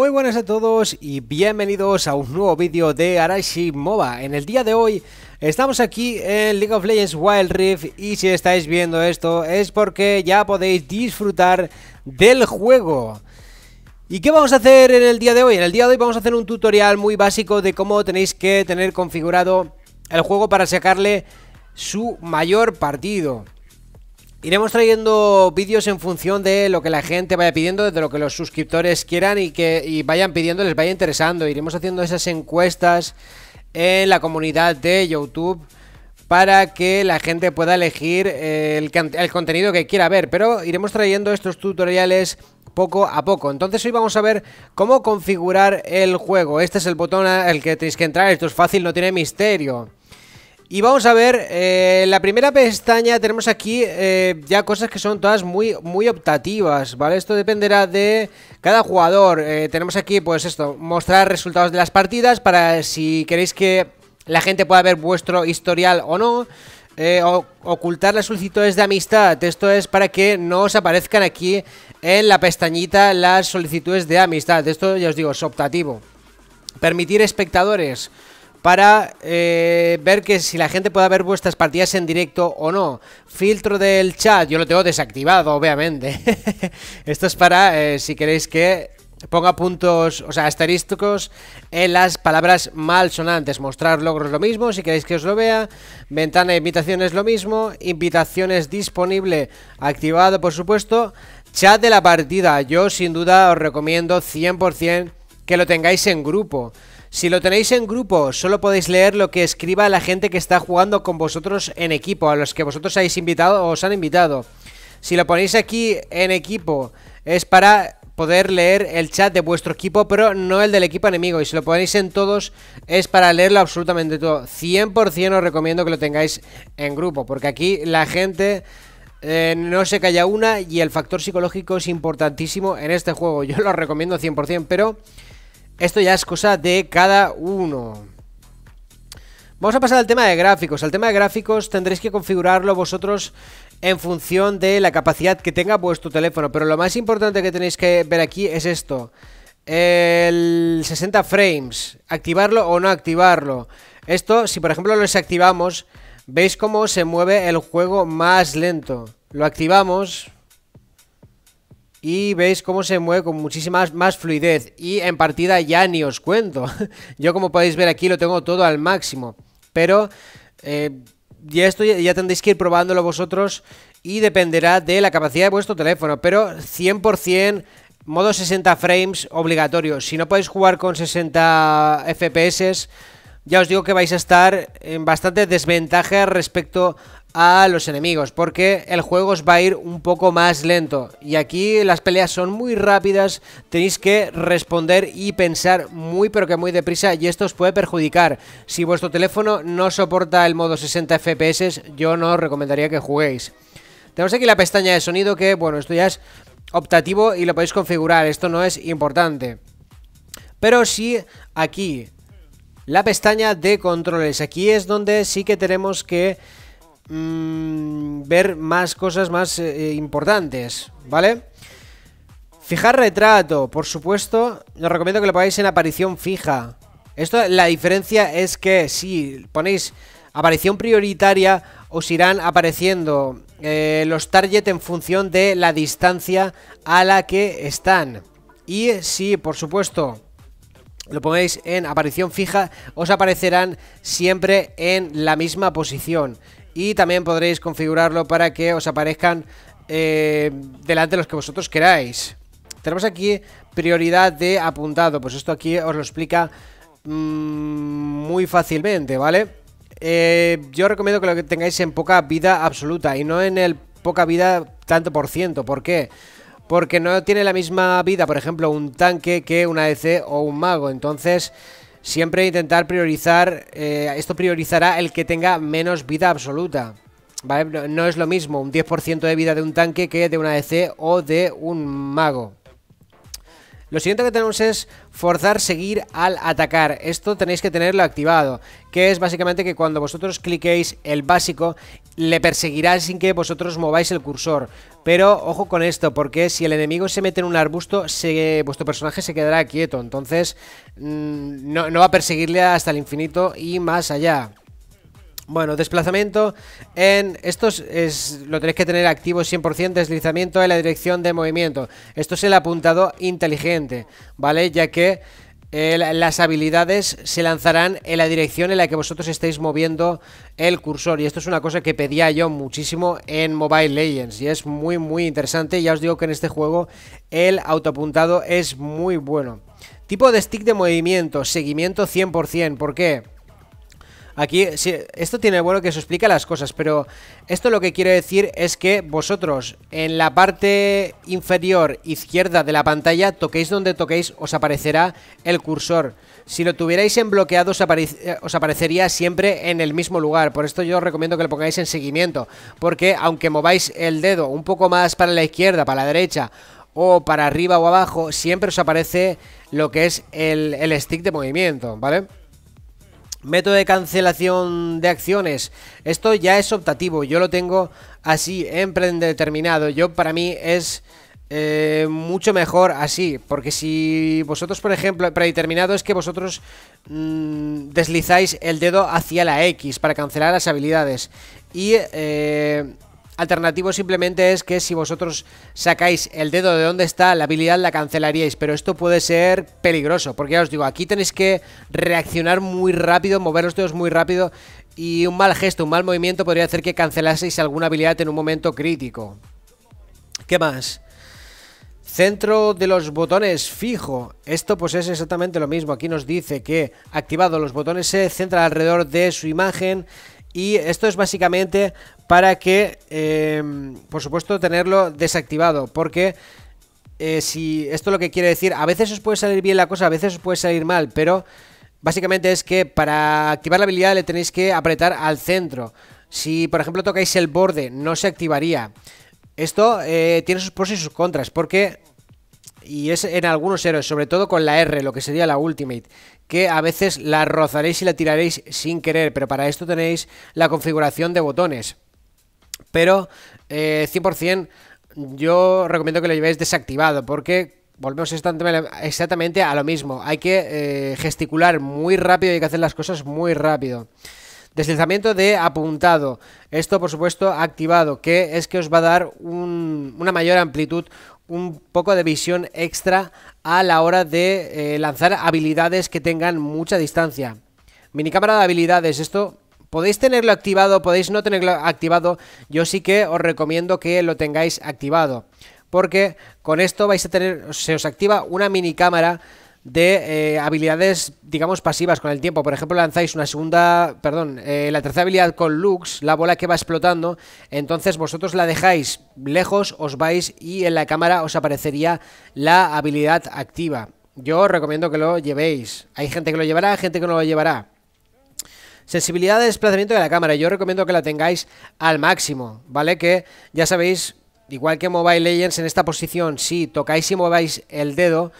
Muy buenas a todos y bienvenidos a un nuevo vídeo de Arashi MOBA. En el día de hoy estamos aquí en League of Legends Wild Rift y si estáis viendo esto es porque ya podéis disfrutar del juego. ¿Y qué vamos a hacer en el día de hoy? En el día de hoy vamos a hacer un tutorial muy básico de cómo tenéis que tener configurado el juego para sacarle su mayor partido. Iremos trayendo vídeos en función de lo que la gente vaya pidiendo, de lo que los suscriptores quieran y que vayan pidiendo, les vaya interesando. Iremos haciendo esas encuestas en la comunidad de YouTube para que la gente pueda elegir el, el contenido que quiera ver. Pero iremos trayendo estos tutoriales poco a poco. Entonces hoy vamos a ver cómo configurar el juego. Este es el botón al que tenéis que entrar. Esto es fácil, no tiene misterio. Y vamos a ver, eh, la primera pestaña tenemos aquí eh, ya cosas que son todas muy, muy optativas, ¿vale? Esto dependerá de cada jugador. Eh, tenemos aquí, pues esto, mostrar resultados de las partidas para si queréis que la gente pueda ver vuestro historial o no. O, ocultar las solicitudes de amistad. Esto es para que no os aparezcan aquí en la pestañita las solicitudes de amistad. Esto ya os digo, es optativo. Permitir espectadores para eh, ver que si la gente pueda ver vuestras partidas en directo o no. Filtro del chat, yo lo tengo desactivado, obviamente. Esto es para eh, si queréis que ponga puntos, o sea, estadísticos en las palabras mal sonantes, Mostrar logros lo mismo, si queréis que os lo vea. Ventana de invitaciones lo mismo. Invitaciones disponible, activado por supuesto. Chat de la partida, yo sin duda os recomiendo 100% que lo tengáis en grupo. Si lo tenéis en grupo, solo podéis leer lo que escriba la gente que está jugando con vosotros en equipo, a los que vosotros habéis invitado o os han invitado. Si lo ponéis aquí en equipo, es para poder leer el chat de vuestro equipo, pero no el del equipo enemigo. Y si lo ponéis en todos, es para leerlo absolutamente todo. 100% os recomiendo que lo tengáis en grupo, porque aquí la gente... Eh, no se calla una y el factor psicológico es importantísimo en este juego. Yo lo recomiendo 100%, pero esto ya es cosa de cada uno. Vamos a pasar al tema de gráficos. Al tema de gráficos tendréis que configurarlo vosotros en función de la capacidad que tenga vuestro teléfono. Pero lo más importante que tenéis que ver aquí es esto. El 60 frames. Activarlo o no activarlo. Esto, si por ejemplo lo desactivamos, veis cómo se mueve el juego más lento. Lo activamos y veis cómo se mueve con muchísima más fluidez y en partida ya ni os cuento. Yo como podéis ver aquí lo tengo todo al máximo, pero eh, ya ya tendréis que ir probándolo vosotros y dependerá de la capacidad de vuestro teléfono, pero 100% modo 60 frames obligatorio. Si no podéis jugar con 60 FPS, ya os digo que vais a estar en bastante desventaja respecto a los enemigos, porque el juego os va a ir un poco más lento. Y aquí las peleas son muy rápidas, tenéis que responder y pensar muy pero que muy deprisa y esto os puede perjudicar. Si vuestro teléfono no soporta el modo 60 FPS, yo no os recomendaría que juguéis. Tenemos aquí la pestaña de sonido que, bueno, esto ya es optativo y lo podéis configurar, esto no es importante. Pero sí aquí, la pestaña de controles, aquí es donde sí que tenemos que Mm, ver más cosas más eh, eh, importantes, ¿vale? Fijar retrato, por supuesto, os recomiendo que lo pongáis en aparición fija. Esto, la diferencia es que si ponéis aparición prioritaria, os irán apareciendo eh, los targets en función de la distancia a la que están. Y si, por supuesto, lo ponéis en aparición fija, os aparecerán siempre en la misma posición y también podréis configurarlo para que os aparezcan eh, delante de los que vosotros queráis. Tenemos aquí prioridad de apuntado, pues esto aquí os lo explica mm, muy fácilmente, ¿vale? Eh, yo recomiendo que lo tengáis en poca vida absoluta y no en el poca vida tanto por ciento, ¿por qué? Porque no tiene la misma vida, por ejemplo, un tanque que una DC e o un mago, entonces... Siempre intentar priorizar, eh, esto priorizará el que tenga menos vida absoluta. No, es lo mismo un 10% de vida de un tanque que de una DC e o de un mago. Lo siguiente que tenemos es forzar seguir al atacar. Esto tenéis que tenerlo activado, que es básicamente que cuando vosotros cliquéis el básico, le perseguirá sin que vosotros mováis el cursor. Pero ojo con esto, porque si el enemigo se mete en un arbusto, vuestro personaje se quedará quieto. Entonces, mm, no va a perseguirle hasta el infinito y más allá. Bueno, desplazamiento en... esto es, lo tenéis que tener activo 100%, deslizamiento en la dirección de movimiento. Esto es el apuntado inteligente, ¿vale? Ya que eh, las habilidades se lanzarán en la dirección en la que vosotros estéis moviendo el cursor. Y esto es una cosa que pedía yo muchísimo en Mobile Legends. Y es muy, muy interesante. Ya os digo que en este juego el autoapuntado es muy bueno. Tipo de stick de movimiento, seguimiento 100%. ¿Por qué? Aquí, esto tiene bueno que se explica las cosas, pero esto lo que quiero decir es que vosotros en la parte inferior izquierda de la pantalla, toquéis donde toquéis, os aparecerá el cursor. Si lo tuvierais en bloqueado, eh, os, aparecería siempre en el mismo lugar. Por esto yo os recomiendo que lo pongáis en seguimiento, porque aunque mováis el dedo un poco más para la izquierda, para la derecha, o para arriba o abajo, siempre os aparece lo que es el stick de movimiento, ¿vale? Método de cancelación de acciones. Esto ya es optativo. Yo lo tengo así, en predeterminado. Yo para mí es eh, mucho mejor así. Porque si vosotros, por ejemplo, predeterminado es que vosotros mm, deslizáis el dedo hacia la X para cancelar las habilidades. Y eh, alternativo simplemente es que si vosotros sacáis el dedo de donde está, la habilidad la cancelaríais, pero esto puede ser peligroso, porque ya os digo, aquí tenéis que reaccionar muy rápido, mover los dedos muy rápido y un mal gesto, un mal movimiento podría hacer que cancelaseis alguna habilidad en un momento crítico. ¿Qué más? Centro de los botones fijo. Esto pues es exactamente lo mismo. Aquí nos dice que activado los botones se centra alrededor de su imagen y esto es básicamente para que, em, por supuesto, tenerlo desactivado, porque eh, si esto lo que quiere decir, a veces os puede salir bien la cosa, a veces os puede salir mal, pero básicamente es que para activar la habilidad le tenéis que apretar al centro. Si, por ejemplo, tocáis el borde, no se activaría. Esto eh, tiene sus pros y sus contras, porque... Y es en algunos héroes, sobre todo con la R, lo que sería la Ultimate que a veces la rozaréis y la tiraréis sin querer, pero para esto tenéis la configuración de botones. Pero 100% eh, yo recomiendo que lo llevéis desactivado porque volvemos exactamente a lo mismo. Hay que eh, gesticular muy rápido y hay que hacer las cosas muy rápido. Deslizamiento de apuntado. Esto, por supuesto, activado, que es que os va a dar una mayor amplitud un poco de visión extra a la hora de eh, lanzar habilidades que tengan mucha distancia. Minicámara de habilidades, esto podéis tenerlo activado, podéis no tenerlo activado, yo sí que os recomiendo que lo tengáis activado, porque con esto vais a tener, se os activa una minicámara de eh, habilidades, digamos, pasivas con el tiempo. Por ejemplo, lanzáis una segunda, perdón, eh, la tercera habilidad con Lux, la bola que va explotando, entonces vosotros la dejáis lejos, os vais y en la cámara os aparecería la habilidad activa. Yo os recomiendo que lo llevéis. Hay gente que lo llevará, gente que no lo llevará. Sensibilidad de desplazamiento de la cámara. Yo recomiendo que la tengáis al máximo, ¿vale? Que ya sabéis, igual que Mobile Legends, en esta posición, si tocáis y mováis el dedo,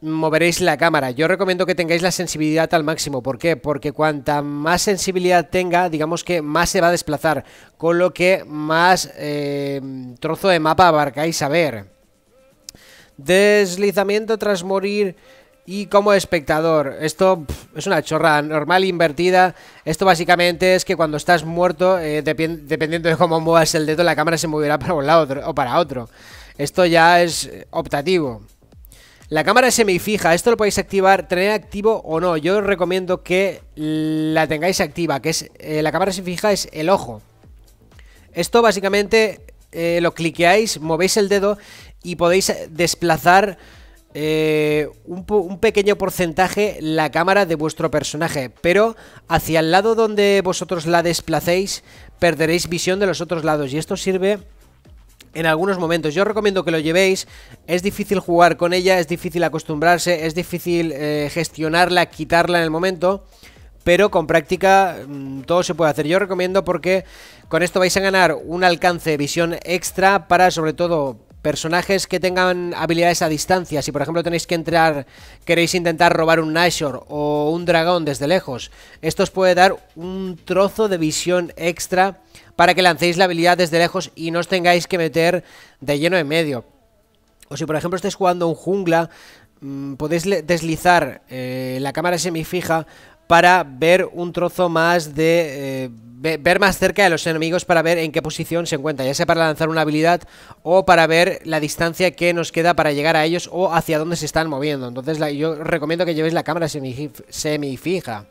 moveréis la cámara. Yo recomiendo que tengáis la sensibilidad al máximo. ¿Por qué? Porque cuanta más sensibilidad tenga, digamos que más se va a desplazar, con lo que más eh, trozo de mapa abarcáis a ver. Deslizamiento tras morir y como espectador. Esto es una chorra normal invertida. Esto básicamente es que cuando estás muerto, eh, dependiendo de cómo muevas el dedo, la cámara se moverá para un lado o para otro. Esto ya es eh, optativo. La cámara semifija, esto lo podéis activar, tener activo o no. Yo os recomiendo que la tengáis activa, que es eh, la cámara semifija es el ojo. Esto básicamente eh, lo cliqueáis, movéis el dedo y podéis eh, desplazar un, pequeño porcentaje la cámara de vuestro personaje, pero hacia el lado donde vosotros la desplacéis perderéis visión de los otros lados y esto sirve en algunos momentos. Yo recomiendo que lo llevéis. Es difícil jugar con ella, es difícil acostumbrarse, es difícil eh, gestionarla, quitarla en el momento. Pero con práctica mm, todo se puede hacer. Yo recomiendo porque con esto vais a ganar un alcance, de visión extra para sobre todo personajes que tengan habilidades a distancia. Si por ejemplo tenéis que entrar, queréis intentar robar un Nashor o un dragón desde lejos, esto os puede dar un trozo de visión extra para que lancéis la habilidad desde lejos y no os tengáis que meter de lleno en medio. O si por ejemplo estáis jugando un jungla, mm, podéis deslizar eh, la cámara semifija para ver un trozo más de... Eh, ver más cerca de los enemigos para ver en qué posición se encuentra, ya sea para lanzar una habilidad o para ver la distancia que nos queda para llegar a ellos o hacia dónde se están moviendo. Entonces yo recomiendo que llevéis la cámara semifija.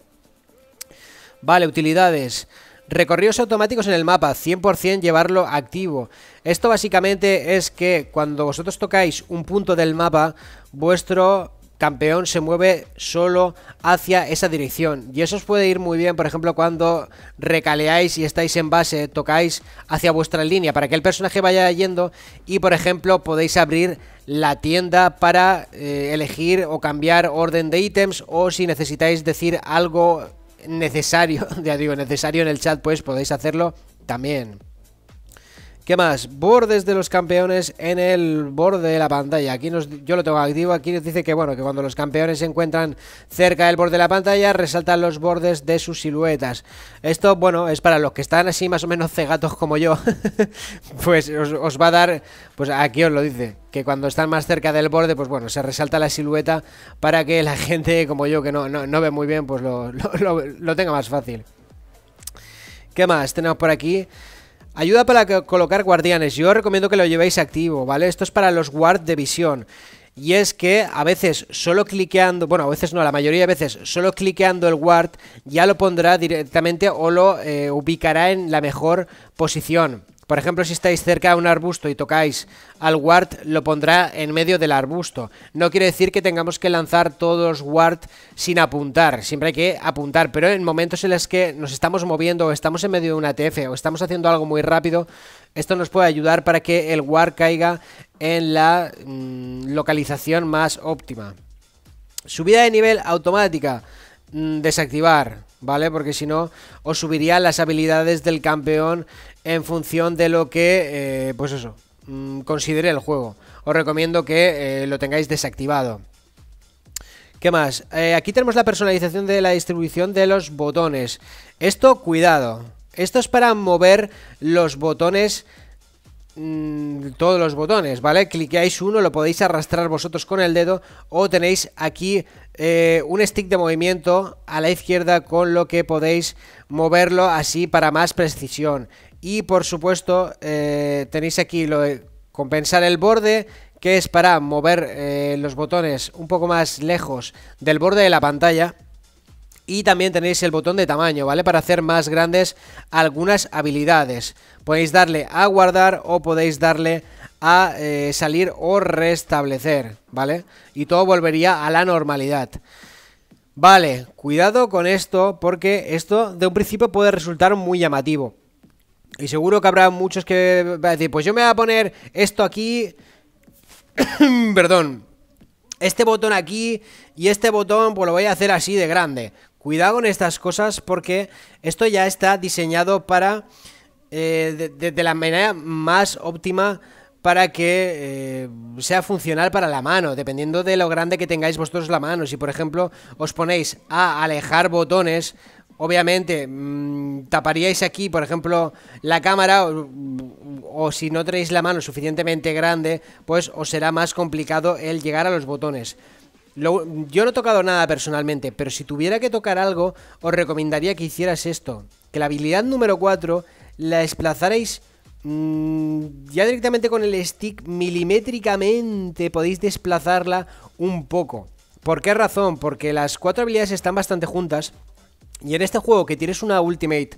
Vale, utilidades. Recorridos automáticos en el mapa, 100% llevarlo activo. Esto básicamente es que cuando vosotros tocáis un punto del mapa, vuestro campeón se mueve solo hacia esa dirección. Y eso os puede ir muy bien, por ejemplo, cuando recaleáis y estáis en base, tocáis hacia vuestra línea para que el personaje vaya yendo y, por ejemplo, podéis abrir la tienda para eh, elegir o cambiar orden de ítems o si necesitáis decir algo necesario, ya digo, necesario en el chat, pues podéis hacerlo también ¿Qué más? Bordes de los campeones en el borde de la pantalla. Aquí nos, yo lo tengo activo. Aquí nos dice que bueno, que cuando los campeones se encuentran cerca del borde de la pantalla, resaltan los bordes de sus siluetas. Esto, bueno, es para los que están así más o menos cegatos como yo. pues os, va a dar. Pues aquí os lo dice. Que cuando están más cerca del borde, pues bueno, se resalta la silueta para que la gente como yo, que no, no, ve muy bien, pues lo tenga más fácil. ¿Qué más tenemos por aquí? Ayuda para colocar guardianes. Yo recomiendo que lo llevéis activo, ¿vale? Esto es para los guard de visión. Y es que a veces solo cliqueando, bueno, a veces no, la mayoría de veces solo cliqueando el guard ya lo pondrá directamente o lo eh, ubicará en la mejor posición. Por ejemplo, si estáis cerca de un arbusto y tocáis al ward, lo pondrá en medio del arbusto. No quiere decir que tengamos que lanzar todos ward sin apuntar, siempre hay que apuntar, pero en momentos en los que nos estamos moviendo o estamos en medio de una TF o estamos haciendo algo muy rápido, esto nos puede ayudar para que el ward caiga en la mm, localización más óptima. Subida de nivel automática. Mm, desactivar, ¿vale? Porque si no, os subiría las habilidades del campeón en función de lo que, eh, pues eso, mm, considere el juego. Os recomiendo que eh, lo tengáis desactivado. ¿Qué más? Eh, aquí tenemos la personalización de la distribución de los botones. Esto, cuidado. Esto es para mover los botones Mm, todos los botones, ¿vale? Cliqueáis uno, lo podéis arrastrar vosotros con el dedo o tenéis aquí eh, un stick de movimiento a la izquierda con lo que podéis moverlo así para más precisión. Y por supuesto eh, tenéis aquí lo de compensar el borde que es para mover eh, los botones un poco más lejos del borde de la pantalla y también tenéis el botón de tamaño, ¿vale? Para hacer más grandes algunas habilidades. Podéis darle a guardar o podéis darle a eh, salir o restablecer, ¿vale? Y todo volvería a la normalidad. Vale, cuidado con esto porque esto de un principio puede resultar muy llamativo. Y seguro que habrá muchos que va a decir, pues yo me voy a poner esto aquí... Perdón, este botón aquí y este botón pues lo voy a hacer así de grande. Cuidado con estas cosas porque esto ya está diseñado para... Eh, de, la manera más óptima para que eh, sea funcional para la mano, dependiendo de lo grande que tengáis vosotros la mano. Si por ejemplo os ponéis a alejar botones, obviamente mm, taparíais aquí, por ejemplo, la cámara o, o, si no tenéis la mano suficientemente grande, pues os será más complicado el llegar a los botones yo no he tocado nada personalmente, pero si tuviera que tocar algo, os recomendaría que hicieras esto. Que la habilidad número 4 la desplazarais mm, ya directamente con el stick milimétricamente. Podéis desplazarla un poco. ¿Por qué razón? Porque las cuatro habilidades están bastante juntas. Y en este juego que tienes una ultimate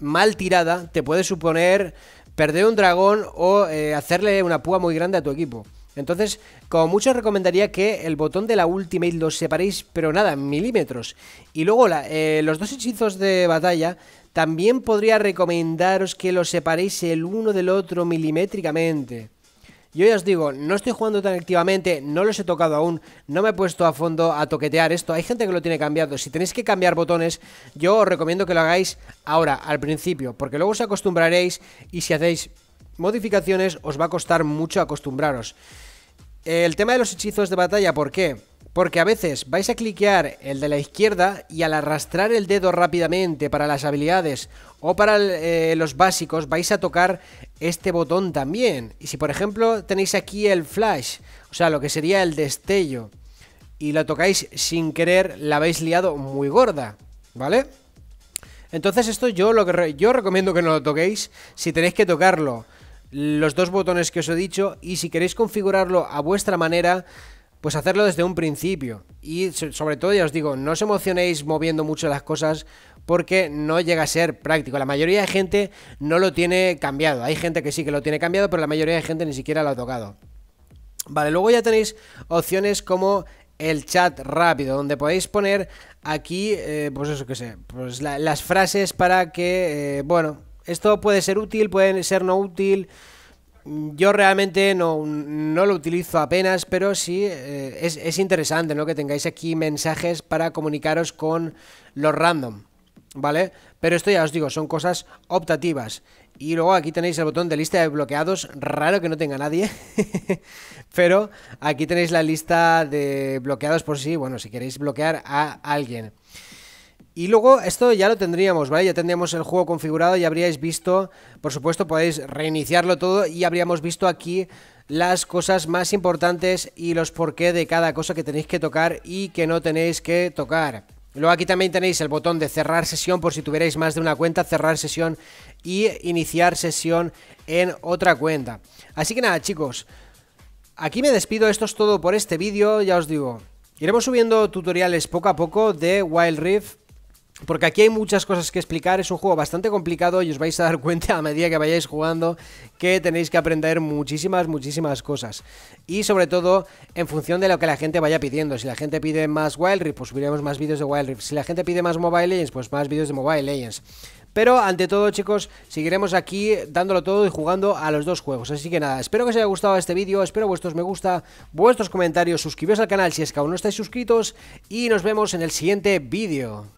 mal tirada, te puede suponer perder un dragón o eh, hacerle una púa muy grande a tu equipo. Entonces, como mucho os recomendaría que el botón de la Ultimate lo separéis, pero nada, milímetros. Y luego eh, los dos hechizos de batalla también podría recomendaros que los separéis el uno del otro milimétricamente. Yo ya os digo, no estoy jugando tan activamente, no los he tocado aún, no me he puesto a fondo a toquetear esto. Hay gente que lo tiene cambiado. Si tenéis que cambiar botones, yo os recomiendo que lo hagáis ahora, al principio, porque luego os acostumbraréis y si hacéis modificaciones os va a costar mucho acostumbraros. El tema de los hechizos de batalla, ¿por qué? Porque a veces vais a cliquear el de la izquierda y al arrastrar el dedo rápidamente para las habilidades o para eh, los básicos vais a tocar este botón también. Y si por ejemplo tenéis aquí el flash, o sea lo que sería el destello, y lo tocáis sin querer, la habéis liado muy gorda, ¿vale? Entonces esto yo lo que yo recomiendo que no lo toquéis si tenéis que tocarlo los dos botones que os he dicho y si queréis configurarlo a vuestra manera, pues hacerlo desde un principio. Y sobre todo ya os digo, no os emocionéis moviendo mucho las cosas porque no llega a ser práctico. La mayoría de gente no lo tiene cambiado. Hay gente que sí que lo tiene cambiado, pero la mayoría de gente ni siquiera lo ha tocado. Vale, luego ya tenéis opciones como el chat rápido, donde podéis poner aquí, eh, pues eso que sé, pues las frases para que, eh, bueno, esto puede ser útil, puede ser no útil. Yo realmente no, lo utilizo apenas, pero sí eh, es, interesante ¿no? que tengáis aquí mensajes para comunicaros con los random. ¿Vale? Pero esto ya os digo, son cosas optativas. Y luego aquí tenéis el botón de lista de bloqueados. Raro que no tenga nadie. Pero aquí tenéis la lista de bloqueados por sí. bueno, si queréis bloquear a alguien. Y luego esto ya lo tendríamos, ¿vale? Ya tendríamos el juego configurado y habríais visto, por supuesto podéis reiniciarlo todo y habríamos visto aquí las cosas más importantes y los qué de cada cosa que tenéis que tocar y que no tenéis que tocar. Luego aquí también tenéis el botón de cerrar sesión por si tuvierais más de una cuenta, cerrar sesión y iniciar sesión en otra cuenta. Así que nada chicos, aquí me despido, esto es todo por este vídeo, ya os digo. Iremos subiendo tutoriales poco a poco de Wild Rift porque aquí hay muchas cosas que explicar, es un juego bastante complicado y os vais a dar cuenta a medida que vayáis jugando que tenéis que aprender muchísimas, muchísimas cosas. Y sobre todo en función de lo que la gente vaya pidiendo. Si la gente pide más Wild Rift, pues subiremos más vídeos de Wild Rift. Si la gente pide más Mobile Legends, pues más vídeos de Mobile Legends. Pero ante todo chicos, seguiremos aquí dándolo todo y jugando a los dos juegos Así que nada, espero que os haya gustado este vídeo Espero vuestros me gusta, vuestros comentarios Suscribiros al canal si es que aún no estáis suscritos Y nos vemos en el siguiente vídeo